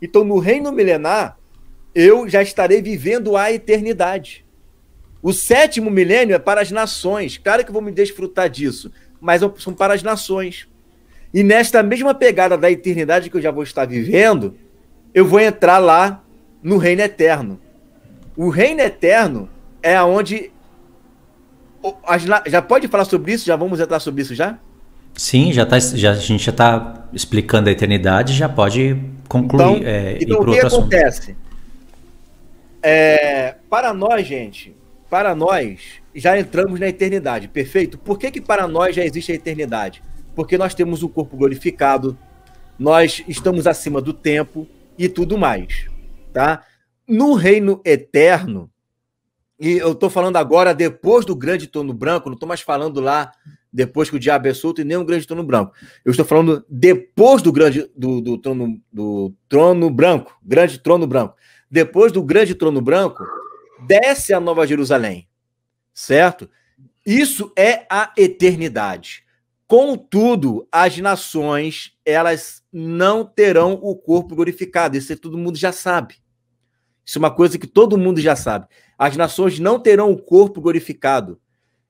Então, no reino milenar, eu já estarei vivendo a eternidade. O sétimo milênio é para as nações. Claro que vou me desfrutar disso, mas são para as nações. E nesta mesma pegada da eternidade que eu já vou estar vivendo, eu vou entrar lá no reino eterno. O reino eterno é aonde já pode falar sobre isso? Já vamos entrar sobre isso já? Sim, já tá, já, a gente já está explicando a eternidade, já pode concluir. Então, é, então o que acontece? É, para nós, gente, para nós já entramos na eternidade, perfeito? Por que, que para nós já existe a eternidade? Porque nós temos o um corpo glorificado, nós estamos acima do tempo e tudo mais, tá? No reino eterno, e eu estou falando agora depois do grande turno branco, não estou mais falando lá depois que o diabo é solto e nem um grande trono branco. Eu estou falando depois do grande do, do, trono, do trono branco, grande trono branco. Depois do grande trono branco, desce a Nova Jerusalém, certo? Isso é a eternidade. Contudo, as nações elas não terão o corpo glorificado. Isso é, todo mundo já sabe. Isso é uma coisa que todo mundo já sabe. As nações não terão o corpo glorificado.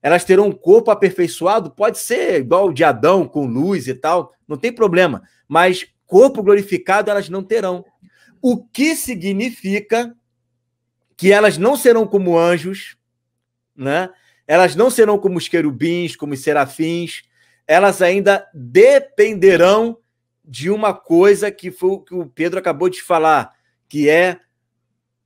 Elas terão um corpo aperfeiçoado, pode ser igual o de Adão, com luz e tal, não tem problema. Mas corpo glorificado elas não terão. O que significa que elas não serão como anjos, né? Elas não serão como os querubins, como os serafins, elas ainda dependerão de uma coisa que foi o que o Pedro acabou de falar, que é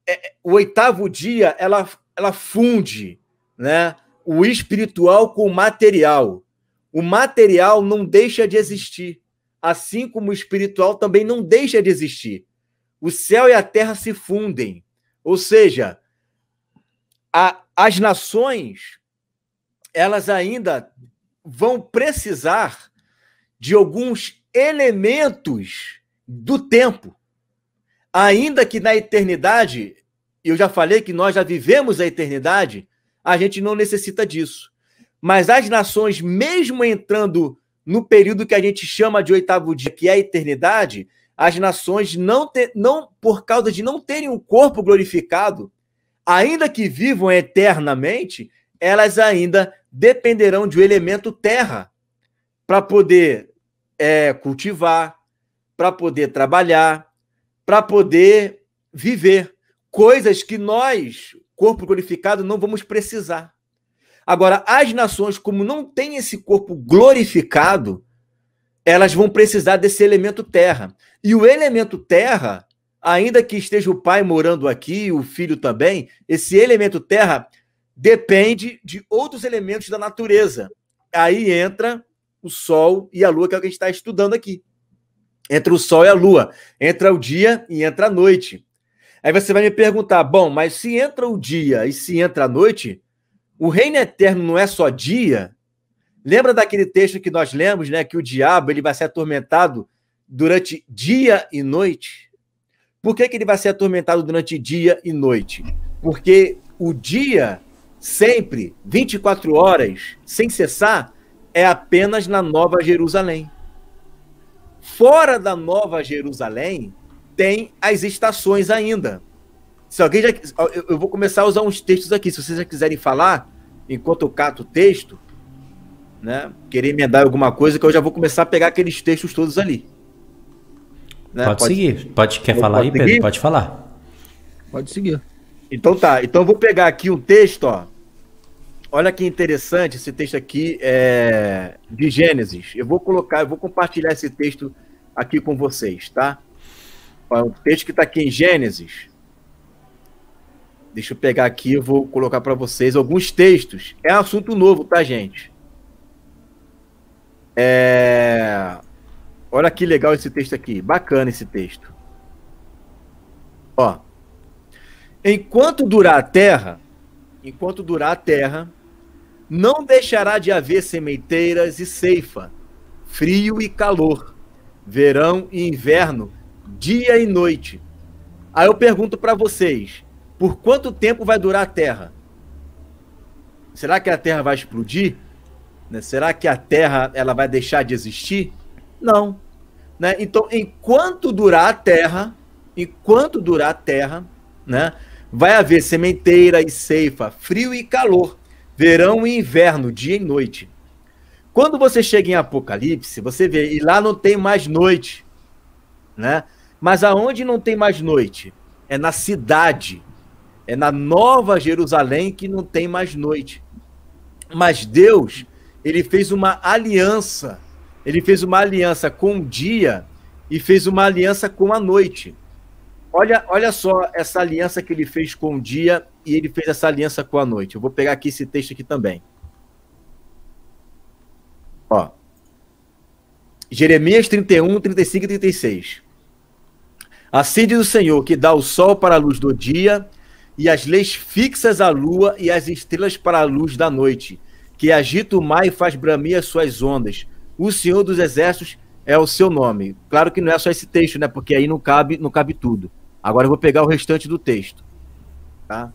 é, é, o oitavo dia ela, ela funde né, o espiritual com o material. O material não deixa de existir, assim como o espiritual também não deixa de existir. O céu e a terra se fundem, ou seja, a, as nações elas ainda vão precisar de alguns elementos do tempo. Ainda que na eternidade, eu já falei que nós já vivemos a eternidade, a gente não necessita disso. Mas as nações, mesmo entrando no período que a gente chama de oitavo dia, que é a eternidade, as nações não, te, não por causa de não terem um corpo glorificado, ainda que vivam eternamente, elas ainda dependerão de um elemento terra para poder é, cultivar, para poder trabalhar, para poder viver coisas que nós, corpo glorificado, não vamos precisar. Agora, as nações, como não tem esse corpo glorificado, elas vão precisar desse elemento terra. E o elemento terra, ainda que esteja o pai morando aqui, o filho também, esse elemento terra depende de outros elementos da natureza. Aí entra o sol e a lua, que é o que a gente está estudando aqui. Entra o Sol e a Lua, entra o dia e entra a noite. Aí você vai me perguntar: bom, mas se entra o dia e se entra a noite, o reino eterno não é só dia? Lembra daquele texto que nós lemos, né, que o diabo ele vai ser atormentado durante dia e noite? Por que, que ele vai ser atormentado durante dia e noite? Porque o dia, sempre, 24 horas, sem cessar, é apenas na Nova Jerusalém. Fora da Nova Jerusalém, tem as estações ainda. Se alguém já. Eu vou começar a usar uns textos aqui. Se vocês já quiserem falar, enquanto eu cato o texto, né? Querer emendar alguma coisa, que eu já vou começar a pegar aqueles textos todos ali. Né? Pode, pode, seguir. Pode, quer eu falar aí, seguir? Pedro? Pode falar. Pode seguir. Então tá. Então eu vou pegar aqui um texto, ó. Olha que interessante esse texto aqui é, de Gênesis. Eu vou colocar, eu vou compartilhar esse texto aqui com vocês, tá? o texto que está aqui em Gênesis. Deixa eu pegar aqui, eu vou colocar para vocês alguns textos. É assunto novo, tá, gente? É... Olha que legal esse texto aqui. Bacana esse texto. Ó. Enquanto durar a terra, enquanto durar a terra, não deixará de haver sementeiras e ceifa, frio e calor, verão e inverno, dia e noite. Aí eu pergunto para vocês, por quanto tempo vai durar a Terra? Será que a Terra vai explodir? Né? Será que a Terra ela vai deixar de existir? Não. Né? Então, enquanto durar a Terra, enquanto durar a Terra, né, vai haver sementeira e ceifa, frio e calor verão e inverno, dia e noite. Quando você chega em Apocalipse, você vê, e lá não tem mais noite, né? Mas aonde não tem mais noite? É na cidade, é na Nova Jerusalém que não tem mais noite. Mas Deus, ele fez uma aliança, ele fez uma aliança com o dia e fez uma aliança com a noite. Olha, olha só essa aliança que ele fez com o dia e ele fez essa aliança com a noite. Eu vou pegar aqui esse texto aqui também. Ó. Jeremias 31, 35 e 36. Assim diz o Senhor, que dá o sol para a luz do dia, e as leis fixas à lua e as estrelas para a luz da noite, que agita o mar e faz bramir as suas ondas. O Senhor dos Exércitos é o seu nome. Claro que não é só esse texto, né? Porque aí não cabe, não cabe tudo. Agora eu vou pegar o restante do texto. Tá?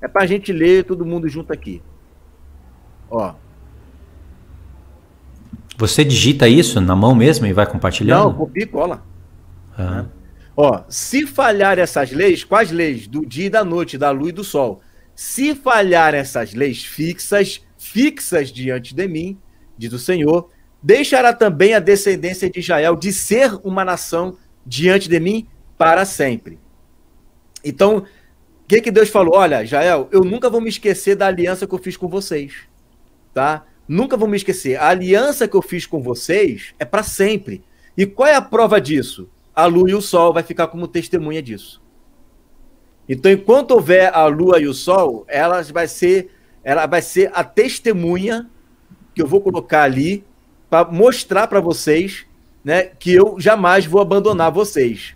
É para a gente ler todo mundo junto aqui. Ó. Você digita isso na mão mesmo e vai compartilhando? Não, copia e cola. Ah. Né? Ó, se falhar essas leis, quais leis? Do dia e da noite, da luz e do sol. Se falhar essas leis fixas, fixas diante de mim, diz o Senhor, deixará também a descendência de Israel de ser uma nação diante de mim para sempre. Então, o que, que Deus falou? Olha, Jael, eu nunca vou me esquecer da aliança que eu fiz com vocês, tá? Nunca vou me esquecer. A aliança que eu fiz com vocês é para sempre. E qual é a prova disso? A lua e o sol vai ficar como testemunha disso. Então, enquanto houver a lua e o sol, ela vai ser, ela vai ser a testemunha que eu vou colocar ali para mostrar para vocês, né, que eu jamais vou abandonar vocês.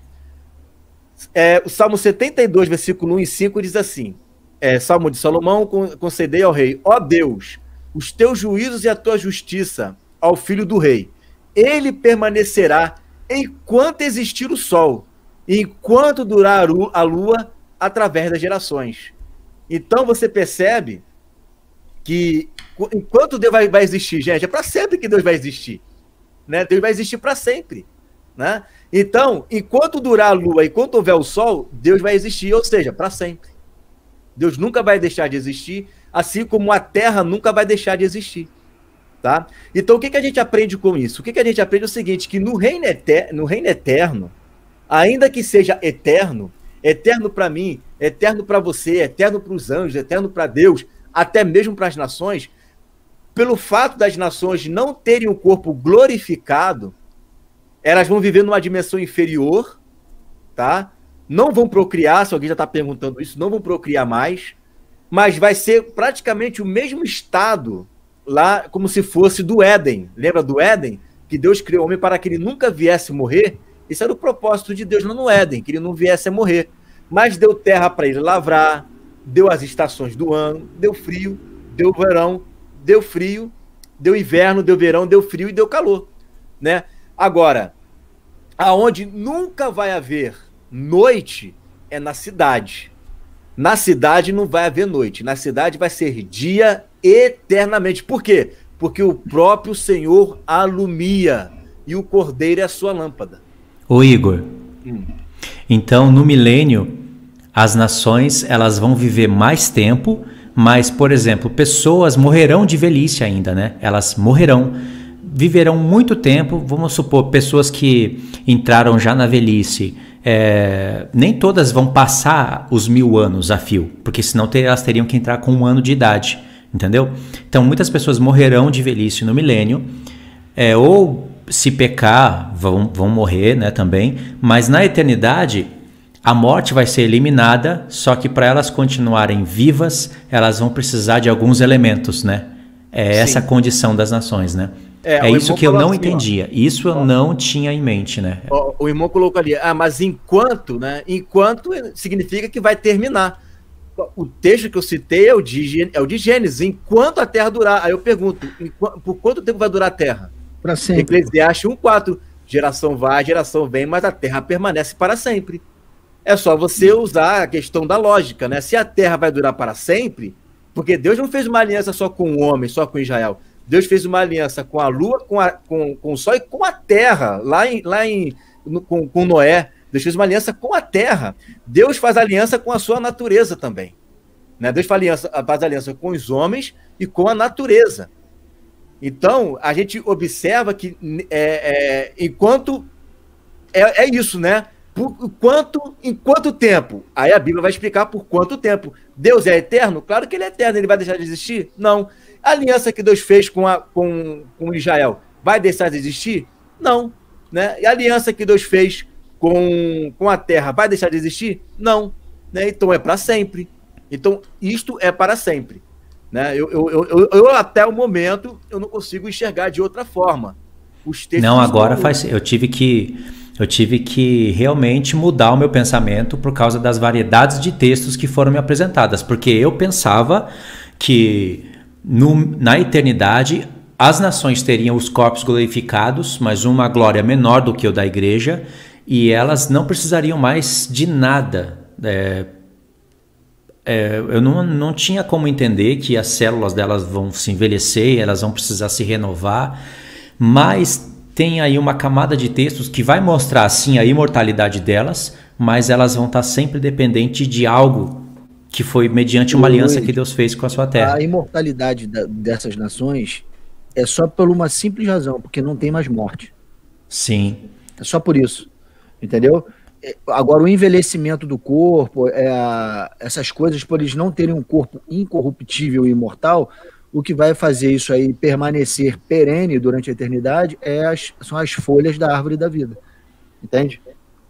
É, o Salmo 72, versículo 1 e 5 diz assim: é, Salmo de Salomão, concedei ao rei, ó Deus, os teus juízos e a tua justiça ao filho do rei. Ele permanecerá enquanto existir o sol, enquanto durar a lua através das gerações. Então você percebe que enquanto Deus vai, vai existir, gente, é para sempre que Deus vai existir. Né? Deus vai existir para sempre. Né? Então, enquanto durar a lua, enquanto houver o sol, Deus vai existir, ou seja, para sempre. Deus nunca vai deixar de existir, assim como a terra nunca vai deixar de existir. Tá? Então, o que, que a gente aprende com isso? O que, que a gente aprende é o seguinte: que no reino, eter no reino eterno, ainda que seja eterno, eterno para mim, eterno para você, eterno para os anjos, eterno para Deus, até mesmo para as nações, pelo fato das nações não terem o corpo glorificado, elas vão viver numa dimensão inferior, tá? Não vão procriar, se alguém já está perguntando isso, não vão procriar mais, mas vai ser praticamente o mesmo estado lá, como se fosse do Éden. Lembra do Éden? Que Deus criou o homem para que ele nunca viesse morrer? Isso era o propósito de Deus lá no Éden, que ele não viesse a morrer. Mas deu terra para ele lavrar, deu as estações do ano, deu frio, deu verão, deu frio, deu inverno, deu verão, deu frio e deu calor, né? Agora, aonde nunca vai haver noite é na cidade. Na cidade não vai haver noite, na cidade vai ser dia eternamente. Por quê? Porque o próprio Senhor alumia e o cordeiro é a sua lâmpada. O Igor. Hum. Então, no milênio, as nações elas vão viver mais tempo, mas, por exemplo, pessoas morrerão de velhice ainda, né? Elas morrerão viverão muito tempo, vamos supor, pessoas que entraram já na velhice, é, nem todas vão passar os mil anos a fio, porque senão ter, elas teriam que entrar com um ano de idade, entendeu? Então muitas pessoas morrerão de velhice no milênio, é, ou se pecar, vão, vão morrer né, também, mas na eternidade a morte vai ser eliminada, só que para elas continuarem vivas, elas vão precisar de alguns elementos, né? É Sim. essa a condição das nações, né? É, é isso que eu não assim, entendia. Ó, isso eu não tinha em mente, né? o irmão colocou ali, ah, mas enquanto, né? Enquanto significa que vai terminar. O texto que eu citei é o de, é o de Gênesis, enquanto a terra durar. Aí eu pergunto, por quanto tempo vai durar a terra? Para sempre. Eclesiastes 4. Geração vai, geração vem, mas a terra permanece para sempre. É só você usar a questão da lógica, né? Se a terra vai durar para sempre, porque Deus não fez uma aliança só com o homem, só com Israel. Deus fez uma aliança com a lua, com, a, com, com o sol e com a terra, lá em, lá em, no, com, com Noé. Deus fez uma aliança com a terra. Deus faz aliança com a sua natureza também. Né? Deus faz aliança, faz aliança com os homens e com a natureza. Então, a gente observa que, é, é, enquanto. É, é isso, né? Por quanto, em quanto tempo? Aí a Bíblia vai explicar por quanto tempo. Deus é eterno? Claro que ele é eterno. Ele vai deixar de existir? Não. A aliança que Deus fez com, a, com, com Israel vai deixar de existir? Não. Né? E a aliança que Deus fez com, com a terra vai deixar de existir? Não. Né? Então é para sempre. Então isto é para sempre. Né? Eu, eu, eu, eu, até o momento eu não consigo enxergar de outra forma. não, agora faz. Eu tive que eu tive que realmente mudar o meu pensamento por causa das variedades de textos que foram me apresentadas, porque eu pensava que no, na eternidade, as nações teriam os corpos glorificados, mas uma glória menor do que o da igreja, e elas não precisariam mais de nada. É, é, eu não, não tinha como entender que as células delas vão se envelhecer, elas vão precisar se renovar, mas tem aí uma camada de textos que vai mostrar sim a imortalidade delas, mas elas vão estar sempre dependentes de algo que foi mediante uma aliança que Deus fez com a sua terra. A imortalidade da, dessas nações é só por uma simples razão, porque não tem mais morte. Sim. É só por isso, entendeu? É, agora, o envelhecimento do corpo, é, essas coisas, por eles não terem um corpo incorruptível e imortal, o que vai fazer isso aí permanecer perene durante a eternidade é as, são as folhas da árvore da vida. Entende?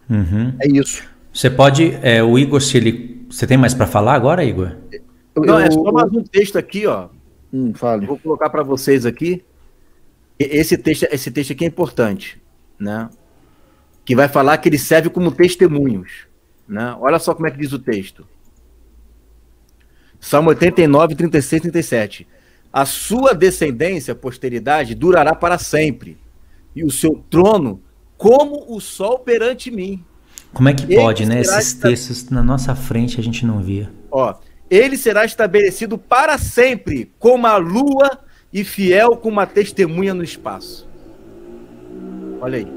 Uhum. É isso. Você pode, é, o Igor, se ele você tem mais para falar agora, Igor? Não, é só mais um texto aqui, ó. Hum, fale. Vou colocar para vocês aqui. Esse texto, esse texto aqui é importante, né? Que vai falar que ele serve como testemunhos, né? Olha só como é que diz o texto. Salmo 89, 36, 37. A sua descendência, posteridade, durará para sempre, e o seu trono como o sol perante mim. Como é que pode, né? Esses textos na nossa frente a gente não via. Ó, ele será estabelecido para sempre como a lua e fiel como uma testemunha no espaço. Olha aí.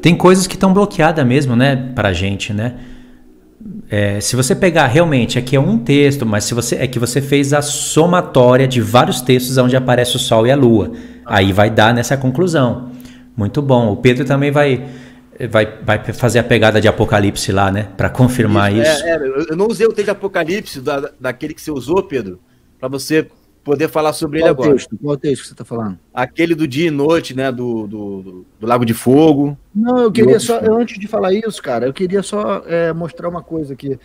Tem coisas que estão bloqueadas mesmo, né, para a gente, né? É, se você pegar realmente, aqui é um texto, mas se você é que você fez a somatória de vários textos onde aparece o Sol e a Lua. Ah. Aí vai dar nessa conclusão. Muito bom. O Pedro também vai vai, vai fazer a pegada de Apocalipse lá, né? Para confirmar isso. É, isso. É, é, eu não usei o texto de Apocalipse, da, daquele que você usou, Pedro, para você poder falar sobre Qual ele agora. Texto? Qual texto que você está falando? Aquele do dia e noite, né? Do, do, do, do Lago de Fogo. Não, eu queria só, antes de falar isso, cara, eu queria só é, mostrar uma coisa aqui.